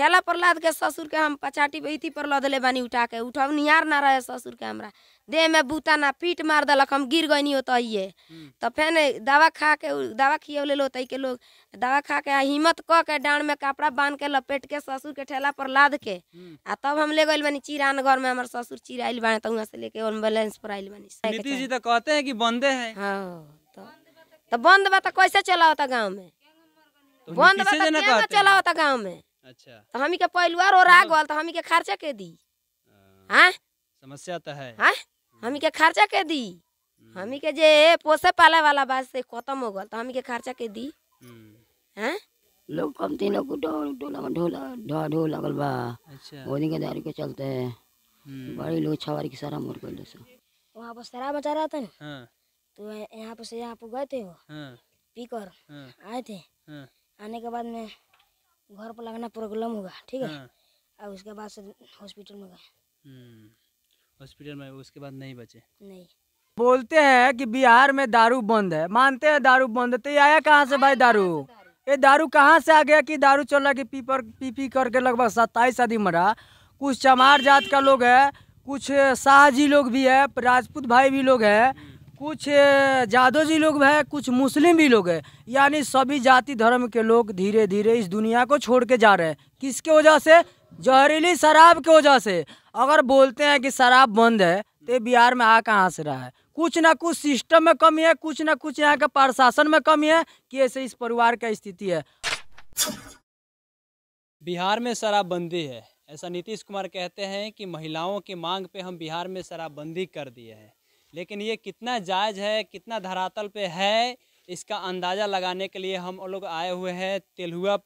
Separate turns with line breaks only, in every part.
ठेला प्रहलाद के ससुर के हम पचाटी बैती पर लदले बानी उठा के उठब निहार ना रहे ससुर के हमरा देह में बूता ना पीट मार दलक हम गिर गई होतइये तो फिर दवा खा के दवा लो तई के लोग दवा खा के हिम्मत क के डांड में कपड़ा बांध के लपेट के ससुर के ठेला पर लाद के हम्म। आ तब हम ले गई बानी चिरान घर में हमारे ससुर चिराइल बाने तो से लेके एम्बुलेंस पर आइल बानी नीतीश जी
तो कहते हैं कि बंदे है तो,
बंद बा तो कैसे चला होता गाँव में तो बंद बा चला होता गाँव में अच्छा तो हमी के पहलुआर और आ हाँ। गल तो हमी के खर्चा के दी हाँ
समस्या तो है
हाँ हमी के खर्चा के दी हम्म। हमी के जे पोसे पाले वाला बात से खत्म हो गल तो हमी के खर्चा के दी हम्म। हाँ लोग कम तीन लोग ढोला ढोला ढोला ढोल लगल बा अच्छा मोदी के दारू के चलते हम्म। बड़ी लोग छवारी के सारा मोर कर लेसे वहाँ पर शराब मचा रहा था हाँ। तो यहाँ पर से यहाँ पर गए थे वो हाँ। पी कर आए थे आने के बाद में घर पर लगाना प्रॉब्लम होगा ठीक है और हाँ। उसके बाद से हॉस्पिटल में गए
हॉस्पिटल हम्म, में उसके बाद नहीं बचे
नहीं
बोलते हैं कि बिहार में दारू बंद है मानते हैं दारू बंद है तो आया कहाँ से भाई दारू ये दारू कहाँ से आ गया कि दारू चल रहा पी पर पी पी करके लगभग सत्ताईस आदमी मरा कुछ चमार जात का लोग है कुछ शाहजी लोग भी है राजपूत भाई भी लोग है कुछ जादो जी लोग है कुछ मुस्लिम भी लोग है यानी सभी जाति धर्म के लोग धीरे धीरे इस दुनिया को छोड़ के जा रहे हैं किसके वजह से जहरीली शराब के वजह से अगर बोलते हैं कि शराब बंद है तो बिहार में आ कहाँ से रहा है कुछ ना कुछ सिस्टम में कमी है कुछ ना कुछ यहाँ के प्रशासन में कमी है कि ऐसे इस परिवार का स्थिति है बिहार
में शराबबंदी है ऐसा नीतीश कुमार कहते हैं कि महिलाओं की मांग पे हम बिहार में शराबबंदी कर दिए हैं लेकिन ये कितना जायज़ है कितना धरातल पे है इसका अंदाज़ा लगाने के लिए हम लोग आए हुए हैं तेलुआ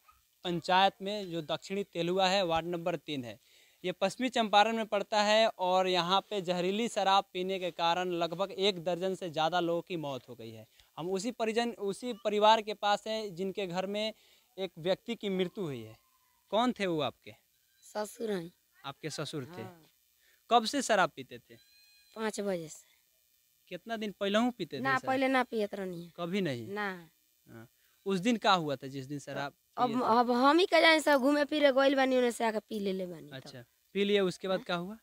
पंचायत में जो दक्षिणी तेलुआ है वार्ड नंबर तीन है ये पश्चिमी चंपारण में पड़ता है और यहाँ पे जहरीली शराब पीने के कारण लगभग एक दर्जन से ज़्यादा लोगों की मौत हो गई है हम उसी परिजन उसी परिवार के पास हैं जिनके घर में एक व्यक्ति की मृत्यु हुई है कौन थे वो आपके ससुर हैं आपके ससुर थे हाँ। कब से शराब पीते थे
पाँच बजे से
कितना दिन पहले हूँ पीते ना पहले
ना पियत रहनी कभी नहीं ना
हाँ। उस दिन का हुआ था जिस दिन सर आप तो अब
अब हम ही जाने सब घूमे फिरे गइल बनी उन्हें से आके पी ले ले बनी अच्छा पी लिया उसके बाद हाँ। क्या हुआ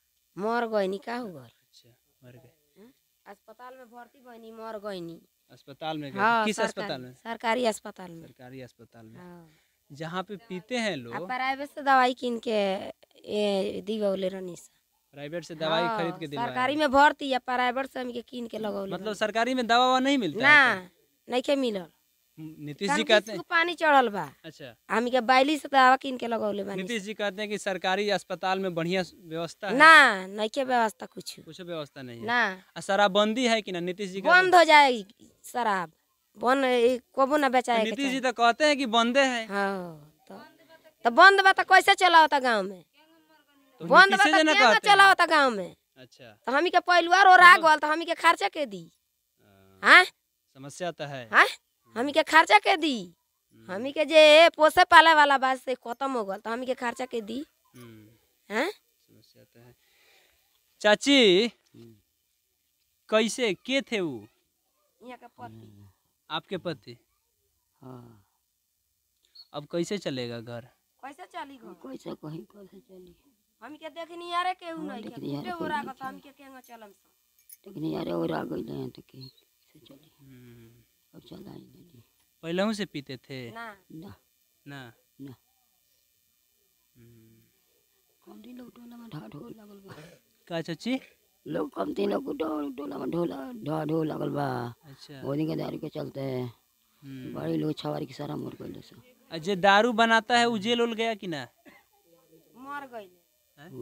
मर नहीं का हुआ अच्छा मर गए हाँ? अस्पताल में भर्ती गइनी मर नहीं अस्पताल में हाँ, किस अस्पताल में सरकारी अस्पताल में
सरकारी अस्पताल में जहाँ पे पीते हैं लोग
प्राइवेट से दवाई किन के दी गौले रनी सा
प्राइवेट से दवाई हाँ, खरीद के दिलवाए सरकारी
में भर्ती या प्राइवेट से हमके कीन के लगौले मतलब
सरकारी में दवा वा नहीं मिलता ना नहीं के मिलल नीतीश जी कहते हैं
पानी चढ़ल बा अच्छा हम के बाइली से दवा कीन के लगौले ले नीतीश
जी कहते हैं कि सरकारी अस्पताल में बढ़िया व्यवस्था है ना
नहीं के व्यवस्था कुछ
कुछ व्यवस्था नहीं है ना शराबबंदी है कि ना नीतीश जी बंद
हो जाएगी शराब बन कबो ना तो बेचाए नीतीश जी तो कहते हैं कि बंदे हैं हां तो, तो, बंद बा तो कैसे चलाओ गांव में तो बंद चला होता गाँव में अच्छा तो हमी के पहलुआर और आ गल तो हमी के खर्चा के दी हाँ, हाँ?
समस्या तो है
हाँ हमी के खर्चा के दी हम्म। हम के जे पोसे पाले वाला बात से खत्म हो गल तो हमी के खर्चा के दी
हम्म।
हाँ समस्या तो है
चाची कैसे के थे वो
यहाँ के पति हम्म।
आपके पति हाँ अब कैसे चलेगा घर
कैसे चली घर कैसे कहीं कैसे चली हम के देख नहीं आ रे केहू नहीं है टूटे ओरा का हम के केंगा चलम सा देख नहीं आ रे और गई हैं तो के से चले हम्म। अब चल आई नहीं
पहले से पीते थे ना ना ना ना
हम्म। कौन दी लोग टोला में ढा ढो लगल बा
का चाची लोग कमती लोग
टोला में ढोला ढा ढो लगल बा अच्छा ओनी के दारू के चलते हम्म। बड़े लोग छवारी के सारा मर गए
अजय दारू बनाता है उजे लोल गया कि ना
मर गई मर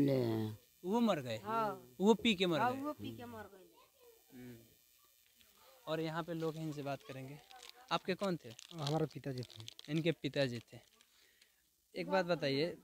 गए हाँ।
वो मर हाँ, गए वो पी के मर गए वो पी के मर गए और यहाँ पे लोग इनसे बात करेंगे आपके कौन थे हमारे पिताजी थे इनके पिताजी थे एक बात बताइए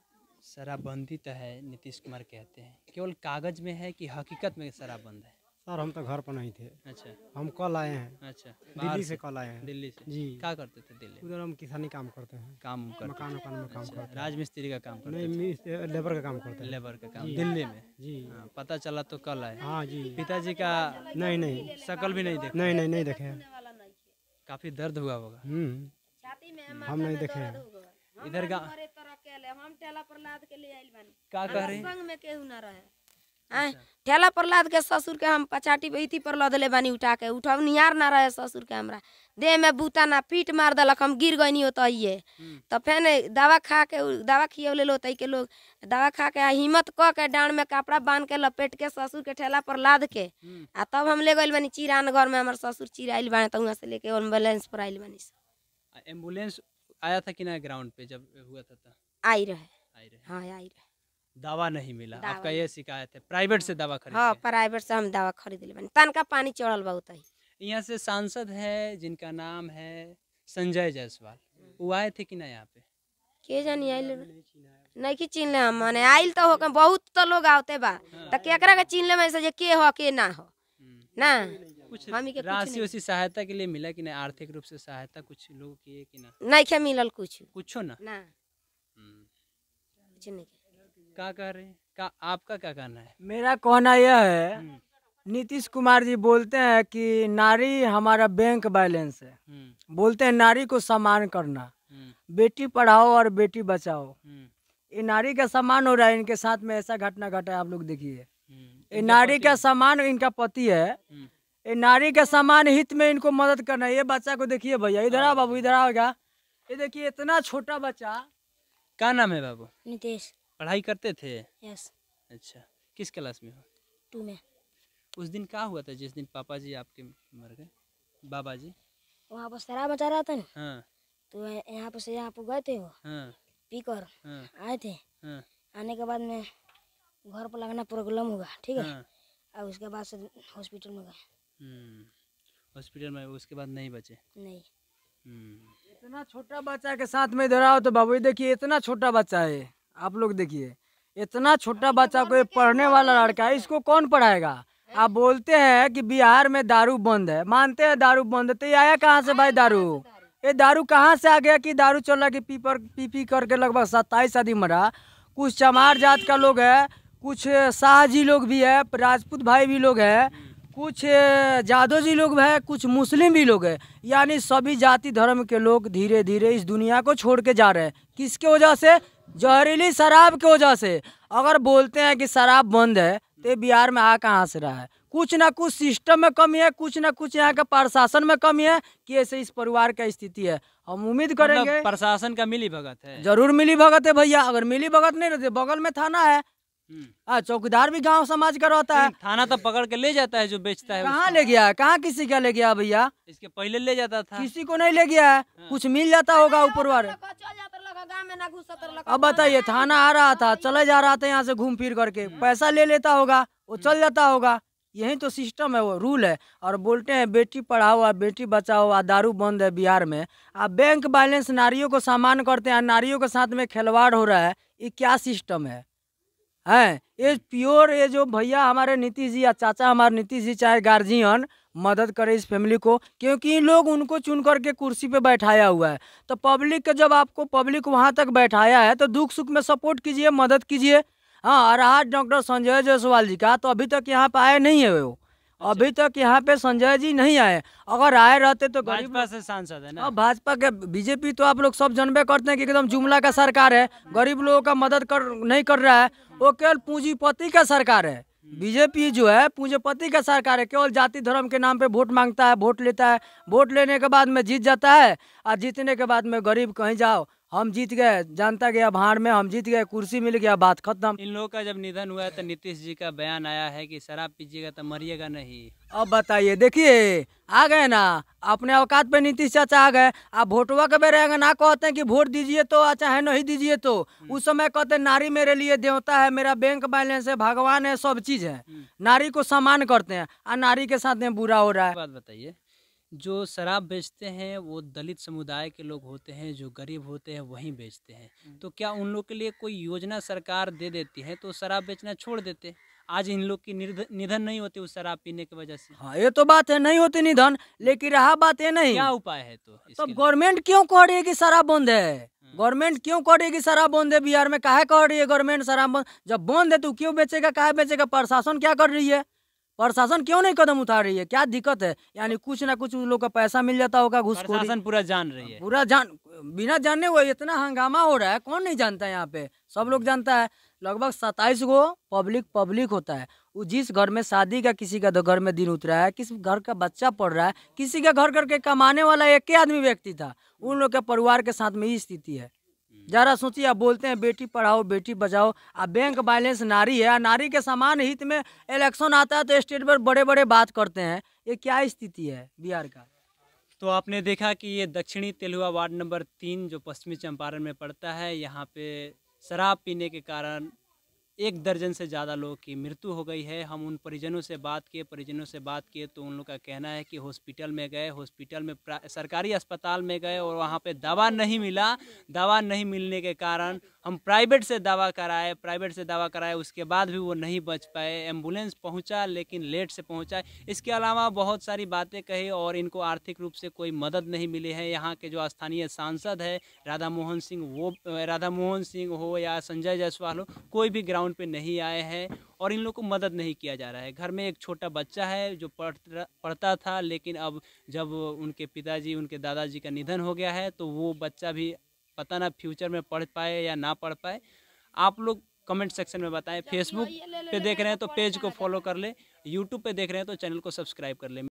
शराबबंदी तो है नीतीश कुमार कहते हैं केवल कागज में है कि हकीकत में शराबबंद है सर हम तो घर पर नहीं थे अच्छा हम कल आए हैं अच्छा दिल्ली से कल आए हैं दिल्ली से जी क्या करते थे दिल्ली उधर हम किसानी काम करते हैं काम करते मकान मकान में काम अच्छा, करते राजमिस्त्री का काम करते नहीं लेबर का काम करते हैं लेबर का काम दिल्ली में जी हाँ, पता चला तो कल आए हाँ जी पिताजी का नहीं नहीं शकल भी नहीं देखे नहीं नहीं नहीं देखे काफी दर्द हुआ होगा
हम्म। हम नहीं देखे इधर का हम टेला पर लाद के ले आये का कह रहे हैं में आए ठेला प्रहलाद के ससुर के हम पचाटी बैथी पर लदले बानी उठा के उठा नियार ना रहे ससुर के हमरा देह में बूता ना पीट मार दलक हम गिर गई ओतहिए तो फेन दवा खा के दवा खियौले लो के लोग दवा खा के हिम्मत क के डांड में कपड़ा बांध के लपेट के ससुर के ठेला पर लाद के आ तब हम ले गइल बानी चिरान घर में हमर ससुर चिराइल बाने त उहा से लेके एम्बुलेंस पर आइल बानी
एम्बुलेंस आया था कि ना ग्राउंड पे जब हुआ था
आई रहे आई रहे हां आई रहे
दवा नहीं मिला दावा आपका ये शिकायत है प्राइवेट से दवा खरीद हाँ, हाँ
प्राइवेट से हम दवा खरीद ले तनका पानी चढ़ल बहुत है यहाँ से सांसद है जिनका नाम
है संजय जायसवाल वो आए थे कि ना यहाँ पे
के जानी आयल नहीं कि चिन्ह हम माने हाँ। आयल तो हो बहुत तो लोग आते बा हाँ। तो केकरा के चिन्ह में से के हो के ना हो हम्म। ना कुछ हमी के राशि उसी
सहायता के लिए मिला कि नहीं आर्थिक रूप से सहायता कुछ लोग किए कि ना नहीं
क्या मिलल कुछ कुछो ना ना हम्म।
कुछ नहीं क्या कह रहे हैं आपका क्या कहना है
मेरा
कहना यह है हम्म। नीतीश कुमार जी बोलते हैं कि नारी हमारा बैंक बैलेंस है हम्म। बोलते हैं नारी को सम्मान करना हम्म। बेटी पढ़ाओ और बेटी बचाओ ये नारी का सम्मान हो रहा है इनके साथ में ऐसा घटना घटा है आप लोग देखिए ये नारी का सम्मान इनका पति है ये नारी का सम्मान हित में इनको मदद करना ये बच्चा को देखिए भैया इधर आओ हाँ। बाबू इधर क्या ये देखिए इतना छोटा बच्चा
क्या नाम है बाबू नीतीश पढ़ाई करते थे यस अच्छा किस क्लास में हो टू में उस दिन क्या हुआ था जिस दिन पापा जी आपके मर गए बाबा जी
वहाँ पर शराब मचा रहा था हाँ। तो यहाँ पर से यहाँ पर गए थे वो हाँ। पी कर हाँ। आए थे हाँ। आने के बाद में घर पर लगना प्रॉब्लम होगा ठीक है हाँ। और उसके बाद से हॉस्पिटल में
गए हॉस्पिटल हम्म। में उसके बाद नहीं बचे
नहीं हम्म।
इतना छोटा बच्चा के साथ में इधर आओ तो बाबू देखिए इतना छोटा बच्चा है आप लोग देखिए इतना छोटा बच्चा कोई पढ़ने वाला लड़का है इसको कौन पढ़ाएगा आप बोलते हैं कि बिहार में दारू बंद है मानते हैं दारू बंद है तो ये आया कहाँ से भाई दारू ये दारू कहाँ से आ गया कि दारू चल रहा कि पी पर पी पी करके लगभग सत्ताईस आदमी मरा कुछ चमार जात का लोग है कुछ शाहजी लोग भी है राजपूत भाई भी लोग है कुछ जादव जी लोग है कुछ मुस्लिम भी लोग है यानी सभी जाति धर्म के लोग धीरे धीरे इस दुनिया को छोड़ के जा रहे हैं किसके वजह से जहरीली शराब की वजह से अगर बोलते हैं कि शराब बंद है तो बिहार में आ कहाँ से रहा है कुछ ना कुछ सिस्टम में कमी है कुछ ना कुछ यहाँ का प्रशासन में कमी है कि ऐसे इस परिवार का स्थिति है हम उम्मीद मतलब करेंगे
प्रशासन का मिली भगत है
जरूर मिली भगत है भैया अगर मिली भगत नहीं रहते बगल में थाना है हम्म। आ चौकीदार भी गांव समाज का रहता है थाना तो
पकड़ के ले जाता है जो बेचता है कहाँ ले गया
है कहाँ किसी का ले गया भैया
इसके पहले ले जाता था किसी
को नहीं ले गया है हाँ। कुछ मिल जाता होगा ऊपर वाले अब बताइए हाँ, थाना आ रहा था हाँ, चले जा रहा था यहाँ से घूम फिर करके पैसा ले लेता होगा वो चल जाता होगा यही तो सिस्टम है वो रूल है और बोलते हैं बेटी पढ़ाओ और बेटी बचाओ आ दारू बंद है बिहार में आप बैंक बैलेंस नारियों को सामान करते हैं नारियों के साथ में खिलवाड़ हो रहा है ये क्या सिस्टम है है ये प्योर ये जो भैया हमारे नीतीश जी या चाचा हमारे नीतीश जी चाहे गार्जियन मदद करे इस फैमिली को क्योंकि इन लोग उनको चुन करके कुर्सी पे बैठाया हुआ है तो पब्लिक का जब आपको पब्लिक वहाँ तक बैठाया है तो दुख सुख में सपोर्ट कीजिए मदद कीजिए हाँ आज डॉक्टर संजय जायसवाल जी का तो अभी तक यहाँ पे आए नहीं है वो अच्छा। अभी तक यहाँ पे संजय जी नहीं आए अगर आए रहते तो गरीब से सांसद है ना हाँ, भाजपा के बीजेपी तो आप लोग सब जनबे करते हैं कि एकदम जुमला का सरकार है हाँ। गरीब लोगों का मदद कर नहीं कर रहा है वो केवल पूंजीपति का सरकार है बीजेपी जो है पूंजीपति का सरकार है केवल जाति धर्म के नाम पे वोट मांगता है वोट लेता है वोट लेने के बाद में जीत जाता है और जीतने के बाद में गरीब कहीं जाओ हम जीत गए जनता गया भाड़ में हम जीत गए कुर्सी मिल गया बात खत्म
इन लोगों का जब निधन हुआ तो नीतीश जी का बयान आया है कि शराब पीजिएगा तो मरिएगा नहीं
अब बताइए देखिए आ गए ना अपने औकात पे नीतीश चाचा आ गए आप वोटवा के बेरेगा ना कहते हैं कि वोट दीजिए तो अच्छा है नहीं दीजिए तो हम्म। उस समय कहते नारी मेरे लिए देवता है मेरा बैंक बैलेंस है भगवान है सब चीज है हम्म। नारी को सम्मान करते हैं और नारी के साथ में बुरा हो रहा है
बात बताइए जो शराब बेचते हैं वो दलित समुदाय के लोग होते हैं जो गरीब होते हैं वहीं बेचते हैं तो क्या उन लोग के लिए कोई योजना सरकार दे देती है तो शराब बेचना छोड़ देते आज इन लोग की निधन नहीं होती उस शराब पीने की वजह से हाँ
ये तो बात है नहीं होती निधन लेकिन रहा बात ये नहीं क्या उपाय है तो तो गवर्नमेंट क्यों कह रही है की शराब बंद है गवर्नमेंट क्यों कह रही है की शराब बंद है बिहार में कहा कह रही है गवर्नमेंट शराब बंद जब बंद है तो क्यों बेचेगा कहा बेचेगा प्रशासन क्या कर रही है प्रशासन क्यों नहीं कदम उठा रही है क्या दिक्कत है यानी कुछ ना कुछ उन लोग का पैसा मिल जाता होगा घुस प्रशासन पूरा जान रही है पूरा जान बिना जानने हुए इतना हंगामा हो रहा है कौन नहीं जानता है यहाँ पे सब लोग जानता है लगभग सत्ताईस गो पब्लिक पब्लिक होता है वो जिस घर में शादी का किसी का घर में दिन उतरा है किस घर का बच्चा पढ़ रहा है किसी का घर करके कमाने वाला एक ही आदमी व्यक्ति था उन लोग के परिवार के साथ में ये स्थिति है जरा सोचिए आप बोलते हैं बेटी पढ़ाओ बेटी बचाओ आप बैंक बैलेंस नारी है नारी के समान हित में इलेक्शन आता है तो स्टेट पर बड़े बड़े बात करते हैं ये क्या स्थिति है बिहार का
तो आपने देखा कि ये दक्षिणी तेलुआ वार्ड नंबर तीन जो पश्चिमी चंपारण में पड़ता है यहाँ पे शराब पीने के कारण एक दर्जन से ज़्यादा लोगों की मृत्यु हो गई है हम उन परिजनों से बात किए परिजनों से बात किए तो उन लोग का कहना है कि हॉस्पिटल में गए हॉस्पिटल में सरकारी अस्पताल में गए और वहाँ पे दवा नहीं मिला दवा नहीं मिलने के कारण हम प्राइवेट से दवा कराए प्राइवेट से दवा कराए उसके बाद भी वो नहीं बच पाए एम्बुलेंस पहुँचा लेकिन लेट से पहुँचा इसके अलावा बहुत सारी बातें कही और इनको आर्थिक रूप से कोई मदद नहीं मिली है यहाँ के जो स्थानीय सांसद है राधा मोहन सिंह वो राधा मोहन सिंह हो या संजय जायसवाल हो कोई भी ग्राउंड ग्राउंड पे नहीं आए हैं और इन लोगों को मदद नहीं किया जा रहा है घर में एक छोटा बच्चा है जो पढ़ पढ़ता था लेकिन अब जब उनके पिताजी उनके दादाजी का निधन हो गया है तो वो बच्चा भी पता ना फ्यूचर में पढ़ पाए या ना पढ़ पाए आप लोग कमेंट सेक्शन में बताएं फेसबुक पे देख रहे हैं तो पेज को फॉलो कर ले यूट्यूब पे देख रहे हैं तो चैनल को सब्सक्राइब कर ले